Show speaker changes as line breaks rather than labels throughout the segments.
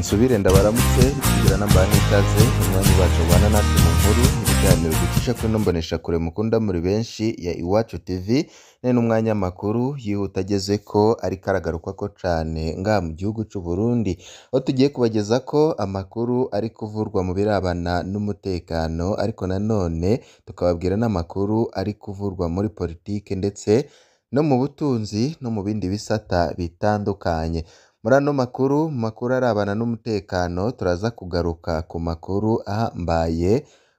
nsubire ndabaramutse tugira namba n'ikaze umwanya wacu ubana natwe mu nkuru mu biganiro kuri nombonesha kure mukunda muri benshi ya iwacu tv none n'umwanya makuru yihuta ageze ko ari aragarukwa ko cyane nga mu gihugu cy'u Burundi aho tugiye kubageza ko amakuru ari kuvurwa mu birabana n'umutekano ariko nanone tukababwira n'amakuru ari kuvurwa muri politiki ndetse no mu butunzi no mu bindi bisata bitandukanye Muri ano makuru makuru arabana n'umutekano turaza kugaruka ku makuru ahambaye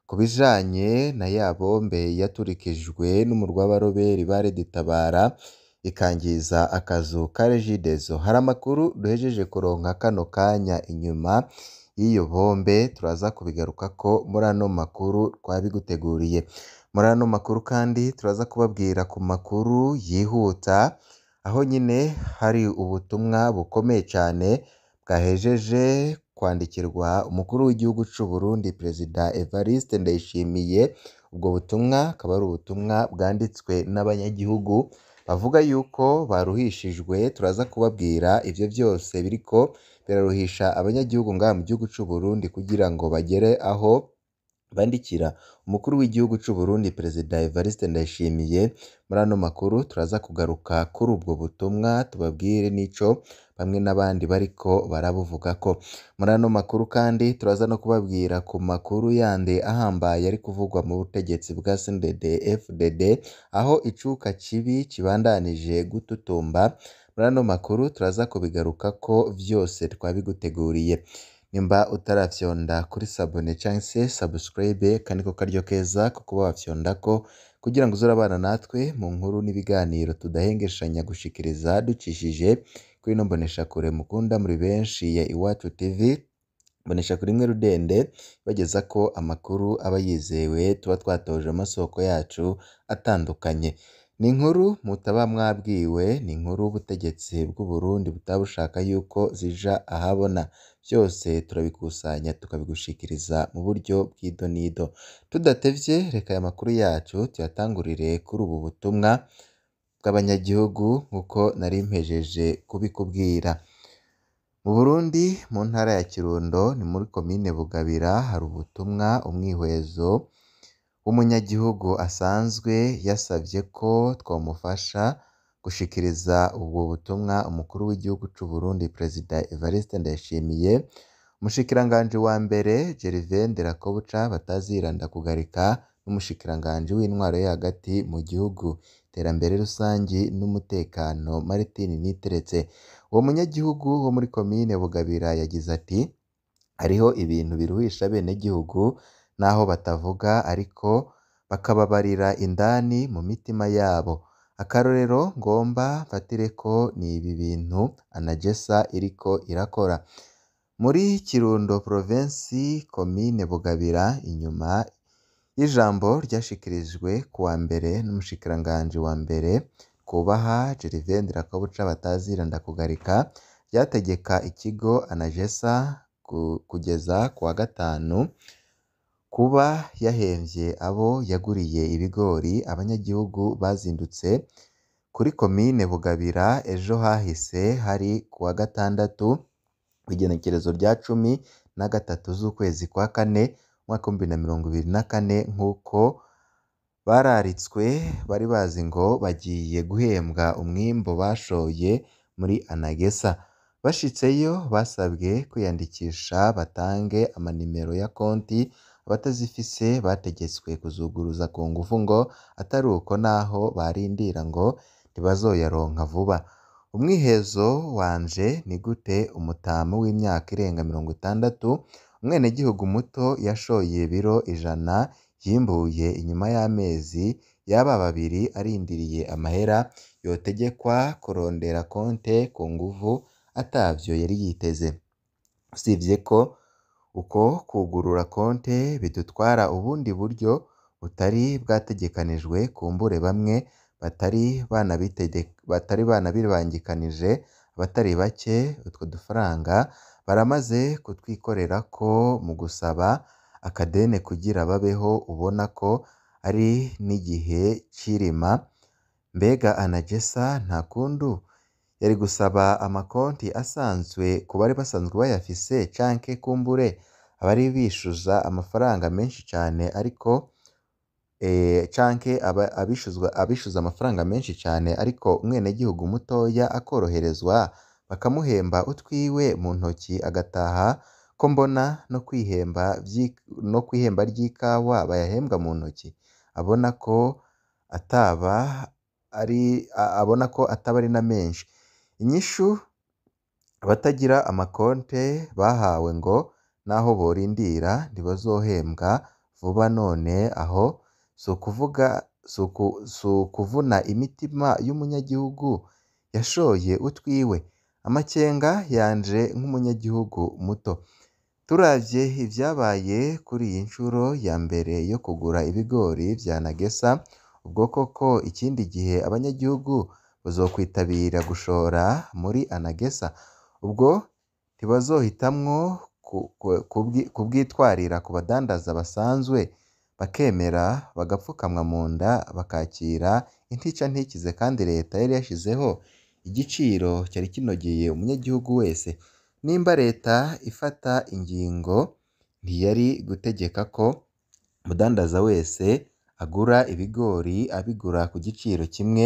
ku bijyanye na ya bombe yaturikijwe n'umurwa w'abaroberi bari dutabara ikangiza akazu ka regidezo hari amakuru duhejeje kuronka kano kanya inyuma y'iyo bombe turaza kubigaruka ko muri ano makuru twabiguteguriye muri ano makuru kandi turaza kubabwira ku makuru yihuta aho nyine hari ubutumwa bukomeye cyane bwahejeje kwandikirwa umukuru w'igihugu cy'u Burundi Perezida Evariste Ndayishimiye, ubwo butumwa akaba ari ubutumwa bwanditswe n'abanyagihugu bavuga yuko baruhishijwe, turaza kubabwira ibyo byose biriko biraruhisha abanyagihugu ngaha mu gihugu cy'u Burundi kugira ngo bagere aho bandikira umukuru w'igihugu cy'u Burundi Perezida Evariste Ndayishimiye, muri ano makuru turaza kugaruka kuri ubwo butumwa tubabwire n'icyo bamwe n'abandi bariko barabuvugako, muri ano makuru kandi turaza no kubabwira ku makuru yandi ahambaye ari kuvugwa mu butegetsi bwa CNDD-FDD aho icuka kibi kibandanije gututumba, muri ano makuru turaza kubigarukako byose twabiguteguriye. nimba utarafyonda kuri sabone cyangwa se sabusikarayibe kandi ko karyo keza ko kuba wafyonda ko kugira ngo uzabana natwe mu nkuru n'ibiganiro tudahengeshanya gushikiriza ducishije kuri ino mboneshakure mukunda muri benshi ya iwacu tivi mbonesha kuri imwe rudende bageza ko amakuru aba yizewe tuba twatoje amasoko yacu atandukanye ni inkuru mutaba mwabwiwe ni inkuru ubutegetsi bw'u Burundi butabushaka yuko zija ahabona byose turabikusanya tukabigushikiriza mu buryo bw’ido nido. Tudatebye reka aya makuru yacu tuyatangurire kuri ubu butumwa bw'abanyagihugu nk'uko nari mpejeje kubikubwira. Mu Burundi mu ntara ya Kirundo ni muri komine Bugabira hari ubutumwa umwihwezo w'umunyagihugu asanzwe yasabye ko twamufasha, gushikiriza ubwo butumwa umukuru w'igihugu cy'u Burundi Perezida Evariste Ndayishimiye umushikiranganji wa mbere Gervain Nderakobuca bataziranda kugarika n'umushikiranganji w'intwaro yo hagati mu gihugu iterambere rusangi n'umutekano Martin Niteretse uwo munyagihugu wo muri komine Bugabira yagize ati hariho ibintu biruhisha bene gihugu naho batavuga ariko bakababarira indani mu mitima yabo Akarorero ngomba ko ni ibi bintu anagesa iriko irakora muri Kirundo Provensi Komine Bugabira inyuma y'ijambo ryashikirijwe ku wa mbere n'umushikiranganji wa mbere twubaha Gervain Ndirakabuca batazira ndakugarika ryategeka ikigo anagesa kugeza ku wa gatanu kuba yahembye abo yaguriye ibigori abanyagihugu bazindutse kuri Komine Bugabira ejo hahise hari ku wa gatandatu w'igenekerezo rya cumi na gatatu z'ukwezi kwa kane umwaka w'ibihumbi bibiri na mirongo ibiri na kane nk'uko bararitswe bari bazi ngo bagiye guhembwa umwimbo bashoye muri Anagesa bashitseyo basabwe kwiyandikisha batange amanimero ya konti abatazifise bategetswe kuzuguruza ku nguvu ngo atari uko naho barindira ngo ntibazoyaronka vuba umwihezo wanje ni gute umutamu w'imyaka irenga mirongo itandatu umwenegihugu muto yashoye biro ijana yimbuye inyuma y'amezi yaba babiri arindiriye amahera yotegekwa kurondera konte ku nguvu atavyo yari yiteze usibye ko uko kugurura konte bidutwara ubundi buryo butari bwategekanijwe ku kumbure bamwe batari banabibangikanije abatari bake utwo dufaranga baramaze kutwikorera ko mu gusaba akadeni kugira babeho ubona ko ari n'igihe cy'irima mbega anagesa nta kundu. yari gusaba amakonti asanzwe ku bari basanzwe bayafise canke kumbure abari bishuza amafaranga menshi cyane ariko eh, canke abishuza amafaranga menshi cyane ariko umwenegihugu mutoya akoroherezwa bakamuhemba utwiwe mu ntoki agataha ko mbona no kwihemba ry'ikawa bayahembwa mu ntoki abona ko ataba abona ko ataba ari na menshi Inyishu abatagira amakonte bahawe ngo n'aho borindira ntibazohembwa vuba none aho si ukuvuga si ukuvuna imitima y'umunyagihugu yashoye utwiwe amakenga yanje nk'umunyagihugu muto turavye ibyabaye kuri iyi nshuro ya mbere yo kugura ibigori vya Nagesa ubwo koko ikindi gihe abanyagihugu bazokwitabira gushora muri anagesa ubwo ntibazohitamwo kubwitwarira ku badandaza basanzwe bakemera bagapfukamwa mu nda bakakira intica ntikize kandi leta yari yashyizeho igiciro cyari kinogeye umunyagihugu wese nimba leta ifata ingingo ntiyari gutegeka ko mudandaza wese agura ibigori abigura ku giciro kimwe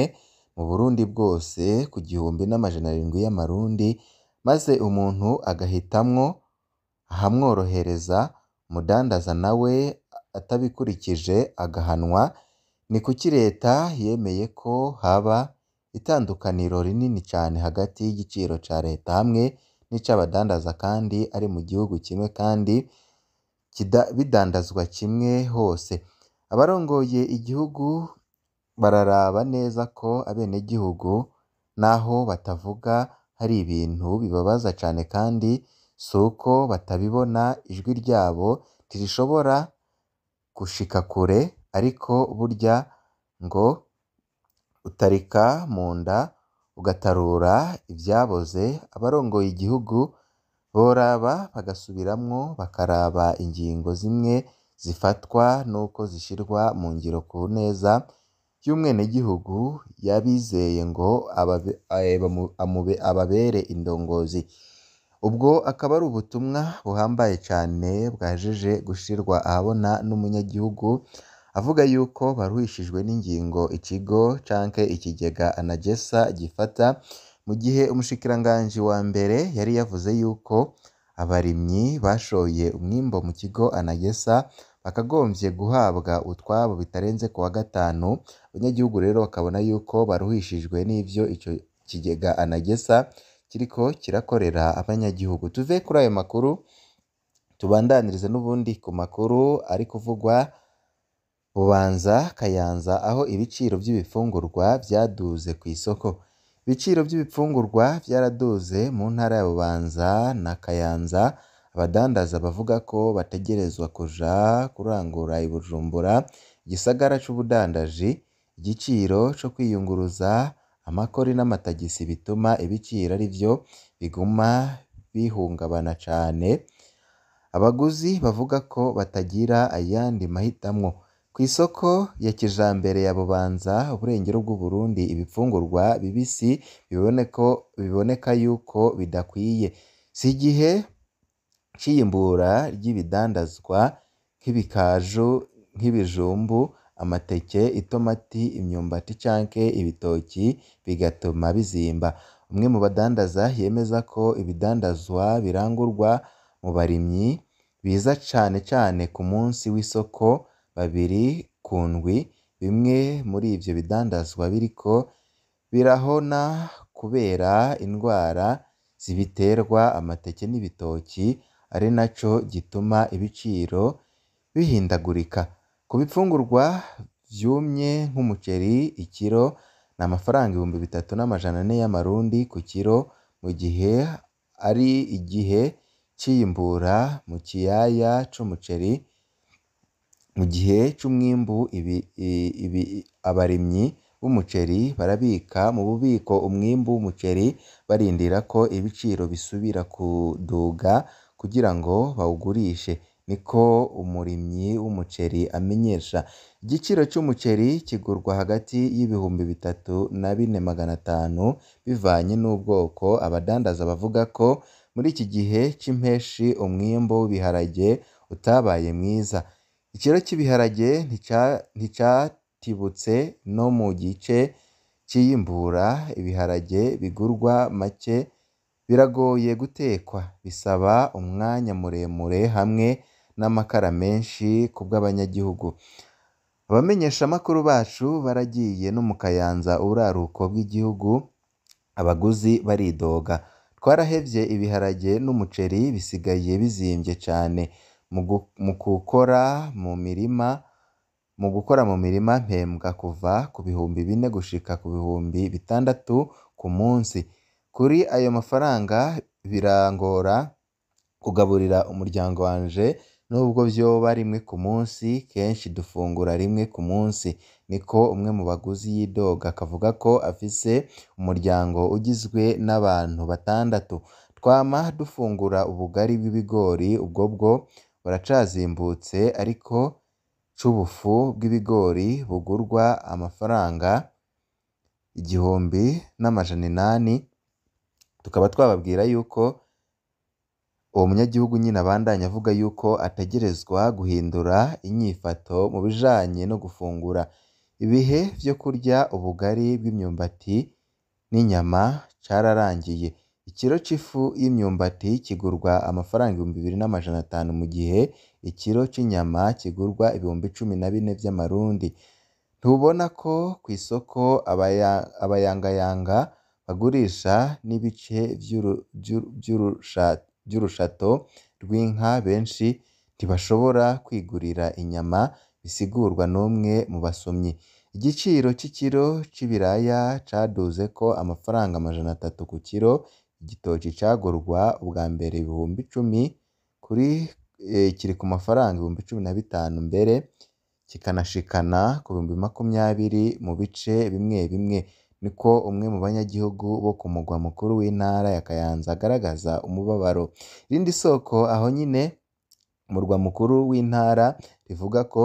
mu Burundi bwose ku gihumbi n'amajana arindwi y'amarundi, maze umuntu agahitamwo ahamworohereza mudandaza nawe atabikurikije agahanwa, ni kuki leta yemeye ko haba itandukaniro rinini cyane hagati y'igiciro cya leta hamwe n'icy'abadandaza kandi ari mu gihugu kimwe kandi bidandazwa kimwe hose, abarongoye igihugu bararaba neza ko abenegihugu naho batavuga hari ibintu bibabaza cyane kandi si uko batabibona ijwi ryabo ntirishobora gushika kure ariko burya ngo utarika mu nda ugatarura ibyaboze abarongoye igihugu boraba bagasubiramwo bakaraba ingingo zimwe zifatwa n'uko zishyirwa mu ngiro ku neza y'umwenegihugu y'abizeye ngo eh, ababere indongozi, ubwo akaba ari ubutumwa buhambaye cyane bwajeje gushyirwa ahabona n'umunyagihugu, avuga yuko baruhishijwe n'ingingo ikigo canke ikigega anagesa gifata, mu gihe umushikiranganji wa mbere yari yavuze yuko abarimyi bashoye umwimbo mu kigo anagesa bakagombye guhabwa utwabo bitarenze ku gatanu, abanyagihugu rero bakabona yuko baruhishijwe n'ibyo icyo kigega anagesa kiriko kirakorera abanyagihugu, tuve kuri ayo makuru tubandanirize n'ubundi ku makuru ari kuvugwa Bubanza Kayanza aho ibiciro by'ibifungurwa byaduze ku isoko. Ibiciro by'ibifungurwa byaraduze mu ntara ya Bubanza na Kayanza abadandaza bavuga ko bategerezwa kuja kurangura i Bujumbura igisagara c'ubudandaji igiciro co kwiyunguruza amakori n'amatagisi bituma ibiciro ari vyo biguma bihungabana cane, abaguzi bavuga ko batagira ayandi mahitamwo, kw'isoko ya kijambere ya Bubanza uburengero bw'Uburundi ibifungurwa bibisi biboneka yuko bidakwiye, si igihe cy'iyimbura ry'ibidandazwa nk'ibikaju, nk'ibijumbu, amateke, itomati, imyumbati canke ibitoki bigatuma bizimba. Umwe mu badandaza yemeza ko ibidandazwa birangurwa mu barimyi biza cyane cyane ku munsi w'isoko babiri ku ndwi, bimwe muri ibyo bidandazwa biriko birahona kubera indwara zibiterwa, amateke n'ibitoki ari nacyo gituma ibiciro bihindagurika ku bifungurwa byumye nk'umuceri ikiro ni amafaranga ibihumbi bitatu n'amajana ane y'amarundi ku kiro mu gihe ari igihe cy'iyimbura mu kiyaya c'umuceri mu gihe cy’umwimbu abarimyi b'umuceri barabika mu bubiko umwimbu w'umuceri barindira ko ibiciro bisubira kuduga. kugira ngo bawugurishe, niko umurimyi w'umuceri amenyesha. Igiciro cy'umuceri kigurwa hagati y'ibihumbi bitatu na bine magana atanu bivanye n'ubwoko, abadandaza bavuga ko muri iki gihe cy’impeshi umwimbo w'ibiharage utabaye mwiza. Ikiro cy'ibiharage nticyatibutse no mu gice cy'iyimbura, ibiharage bigurwa make biragoye gutekwa bisaba umwanya muremure hamwe n'amakara menshi ku bw'abanyagihugu, abamenyeshamakuru bacu baragiye no mu kayanza uburaruko bw'igihugu abaguzi baridoga, twarahevye ibiharage n'umuceri bisigaye bizimbye cyane mu gukora mu mirima mu gukora mu mirima mpembwa kuva ku bihumbi bine gushika ku bihumbi bitandatu ku munsi. kuri ayo mafaranga birangora kugaburira umuryango wanjye nubwo byoba rimwe ku munsi kenshi dufungura rimwe ku munsi niko umwe mu baguzi y'idoga akavuga ko afise umuryango ugizwe n'abantu batandatu twama dufungura ubugari bw'ibigori ubwo bwo buracazimbutse ariko c'ubufu bw'ibigori bugurwa amafaranga igihumbi n'amajana inani tukaba twababwira yuko uwo munyagihugu nyine abandanya avuga yuko ategerezwa guhindura inyifato mu bijanye no gufungura ibihe vyo kurya ubugari bw'imyumbati n'inyama cararangiye ikiro c'ifu y'imyumbati kigurwa amafaranga ibihumbi bibiri n'amajana atanu mu gihe ikiro cy’inyama, kigurwa ibihumbi cumi na bine by’amarundi. ntubona ko ku isoko abayangayanga Abagurisha n'ibice by'urushato rw'inka benshi ntibashobora kwigurira inyama bisigurwa n'umwe mu basomyi. Igiciro cy'ikiro cy'ibiraya caduze ko amafaranga amajana atatu ku kiro, igitoki cagurwa ubwa mbere ibihumbi icumi, e, kiri ku mafaranga ibihumbi cumi na bitanu mbere, kikanashikana ku bihumbi makumyabiri mu bice bimwe bimwe. niko umwe mu banyagihugu bo ku mugwa mukuru w'intara ya Kayanza agaragaza umubabaro irindi soko aho nyine umurwa mukuru w'intara rivuga ko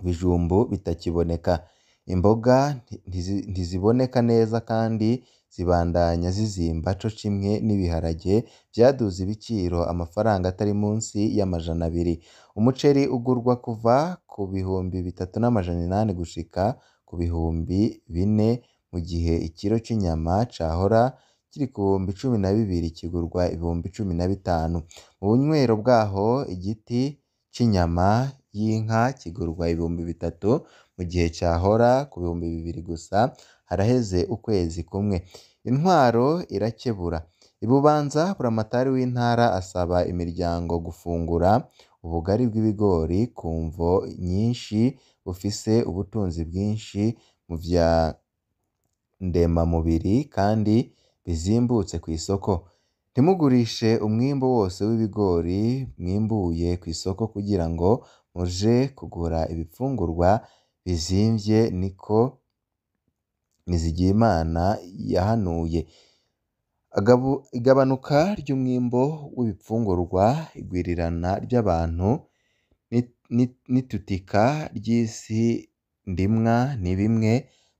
ibijumbu bitakiboneka imboga ntiziboneka neza kandi zibandanya zizimba co kimwe n'ibiharage byaduze ibiciro amafaranga atari munsi y'amajana abiri umuceri ugurwa kuva ku bihumbi bitatu n'amajana inani gushika ku bihumbi bine mu gihe ikiro cy'inyama cyahora kiri ku bihumbi cumi na bibiri kigurwa ibihumbi cumi na bitanu, mu bunywero bwaho igiti cy'inyama y'inka kigurwa ibihumbi bitatu mu gihe cyahora ku bihumbi bibiri gusa haraheze ukwezi kumwe, intwaro irakebura, i Bubanza buramatari w'intara asaba imiryango gufungura ubugari bw'ibigori ku mvo nyinshi bufise ubutunzi bwinshi mu bya. ndemamubiri kandi bizimbutse ku isoko, ntimugurishe umwimbu wose w'ibigori mwimbuye ku isoko kugira ngo muje kugura ibifungurwa bizimbye niko Nizigiyimana yahanuye, igabanuka ry'umwimbo w'ibifungurwa, igwirirana ry'abantu n'itutika ry'isi ndimwa ni bimwe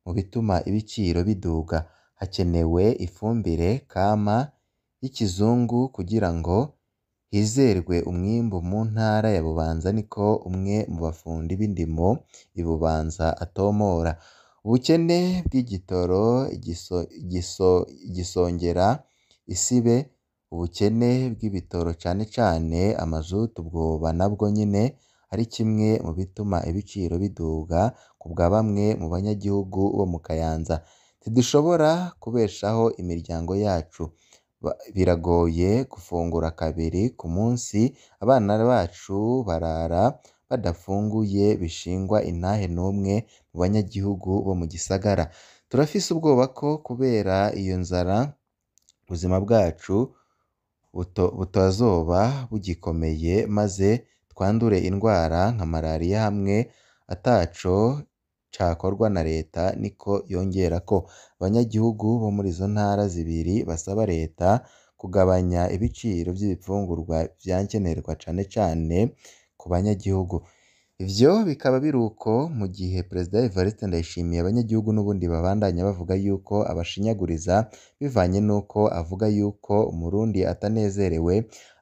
Mu bituma ibiciro biduga hakenewe ifumbire kama y'ikizungu kugira ngo hizerwe umwimbu mu ntara ya Bubanza niko umwe mu bafundi b'indimo i Bubanza atomora. Ubukene bw'igitoro, gisongera isibe, ubukene bw'ibitoro cyane cyane amazutu, ubwoba nabwo nyine. ari kimwe mu bituma ibiciro biduga ku bwa bamwe mu banyagihugu bo mu Kayanza, ntidushobora kubeshaho imiryango yacu, biragoye gufungura kabiri ku munsi, abana bacu barara badafunguye bishingwa intahe n'umwe mu banyagihugu bo mu gisagara, turafise ubwoba ko kubera iyo nzara ubuzima bwacu butazoba bugikomeye maze twandure indwara nka malariya hamwe ataco cakorwa na leta niko yongera ko abanyagihugu bo muri izo ntara zibiri basaba leta kugabanya ibiciro by'ibifungurwa vya nkenerwa cane cane ku banyagihugu. Ibyo bikaba biruko mu gihe Perezida Evariste Ndayishimiye abanyagihugu n'ubundi babandanya bavuga yuko abashinyaguriza bivanye n'uko avuga yuko Umurundi atanezerewe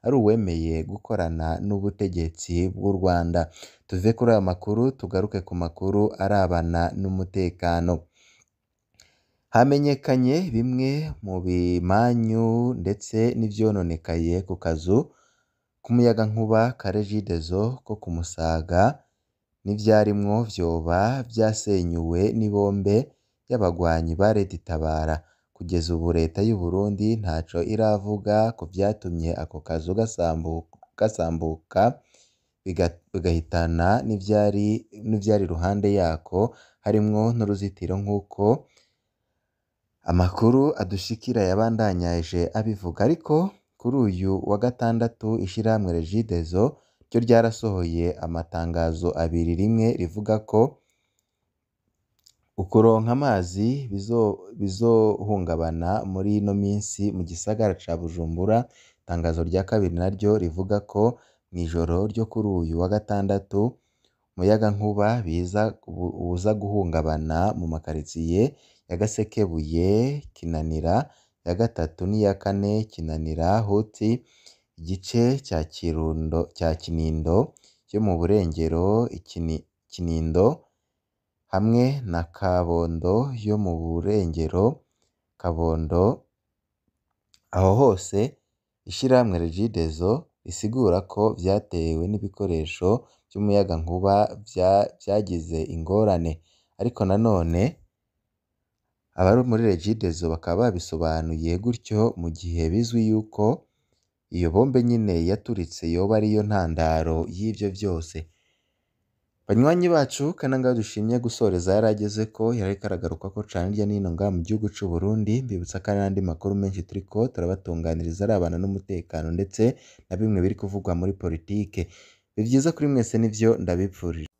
ari uwemeye gukorana n'ubutegetsi bw'u Rwanda. Tuve kuri aya makuru tugaruke ku makuru arabana n'umutekano. Hamenyekanye bimwe mu bimanyu ndetse n'ibyononekaye ku kazu k'umuyagankuba ka Regideso ko kumusaga n'ibyarimwo vyoba vyasenyuwe n'ibombe y’abagwanyi ba Leta itabara kugeza ubu Leta y'u Burundi ntaco iravuga ku vyatumye ako kazu gasambuka bigahitana n'ivyari ruhande yako harimwo n'uruzitiro nk'uko amakuru adushikira yabandanyaje abivuga ariko kuri uyu wa gatandatu ishirahamwe Regideso ryo ryarasohoye amatangazo abiri rimwe rivuga ko ukuronka amazi bizohungabana muri ino minsi mu gisagara ca Bujumbura itangazo rya kabiri naryo rivuga ko mu ijoro ryo kuri uyu wa gatandatu umuyagankuba uza guhungabana mu makaritsiye ya Gasekebuye, Kinanira, ya gatatu n'iya kane Kinanira, Huti Igice cya Kirundo cya Kinindo cyo mu Burengero, Kinindo hamwe na Kabondo yo mu Burengero, Kabondo, aho hose Ishyirahamwe Regideso risigura ko byatewe n'ibikoresho by'umuyagankuba byagize ingorane ariko nanone abari muri Regideso bakaba babisobanuye gutyo mu gihe bizwi yuko iyo bombe nyine yaturitse yoba ariyo ntandaro y'ibyo byose banywanyi bacu kananga dushimye gusoreza ageze ko yari karagaruka ko cana hirya no hino ngaha mu gihugu cy'u Burundi mbibutsa kandi n'andi makuru menshi turi ko turabatunganiriza ari abana n'umutekano ndetse na bimwe biri kuvugwa muri politiki ni byiza kuri mwese nibyo ndabipfurira